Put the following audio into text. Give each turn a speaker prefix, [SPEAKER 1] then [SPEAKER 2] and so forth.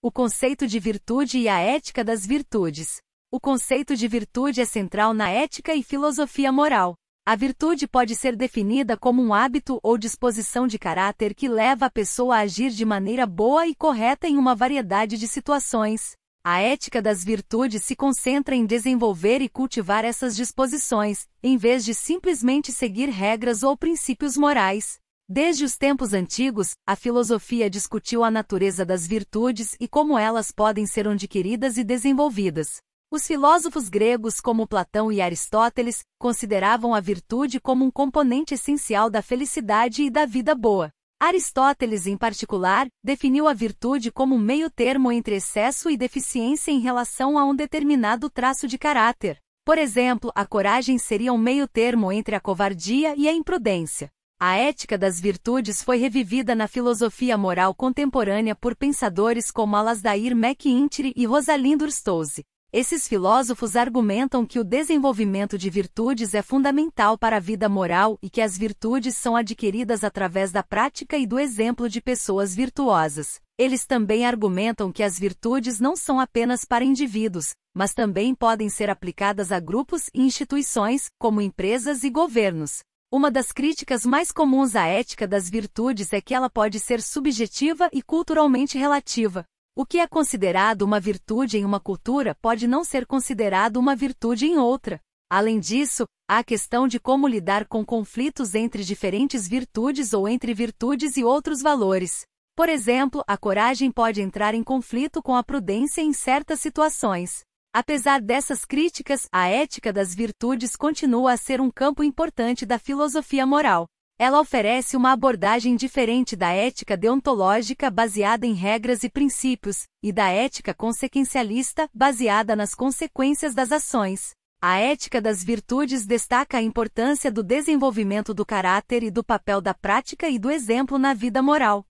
[SPEAKER 1] O conceito de virtude e a ética das virtudes. O conceito de virtude é central na ética e filosofia moral. A virtude pode ser definida como um hábito ou disposição de caráter que leva a pessoa a agir de maneira boa e correta em uma variedade de situações. A ética das virtudes se concentra em desenvolver e cultivar essas disposições, em vez de simplesmente seguir regras ou princípios morais. Desde os tempos antigos, a filosofia discutiu a natureza das virtudes e como elas podem ser adquiridas e desenvolvidas. Os filósofos gregos, como Platão e Aristóteles, consideravam a virtude como um componente essencial da felicidade e da vida boa. Aristóteles, em particular, definiu a virtude como um meio-termo entre excesso e deficiência em relação a um determinado traço de caráter. Por exemplo, a coragem seria um meio-termo entre a covardia e a imprudência. A ética das virtudes foi revivida na filosofia moral contemporânea por pensadores como Alasdair MacIntyre e Rosalind Urstose. Esses filósofos argumentam que o desenvolvimento de virtudes é fundamental para a vida moral e que as virtudes são adquiridas através da prática e do exemplo de pessoas virtuosas. Eles também argumentam que as virtudes não são apenas para indivíduos, mas também podem ser aplicadas a grupos e instituições, como empresas e governos. Uma das críticas mais comuns à ética das virtudes é que ela pode ser subjetiva e culturalmente relativa. O que é considerado uma virtude em uma cultura pode não ser considerado uma virtude em outra. Além disso, há a questão de como lidar com conflitos entre diferentes virtudes ou entre virtudes e outros valores. Por exemplo, a coragem pode entrar em conflito com a prudência em certas situações. Apesar dessas críticas, a ética das virtudes continua a ser um campo importante da filosofia moral. Ela oferece uma abordagem diferente da ética deontológica baseada em regras e princípios, e da ética consequencialista baseada nas consequências das ações. A ética das virtudes destaca a importância do desenvolvimento do caráter e do papel da prática e do exemplo na vida moral.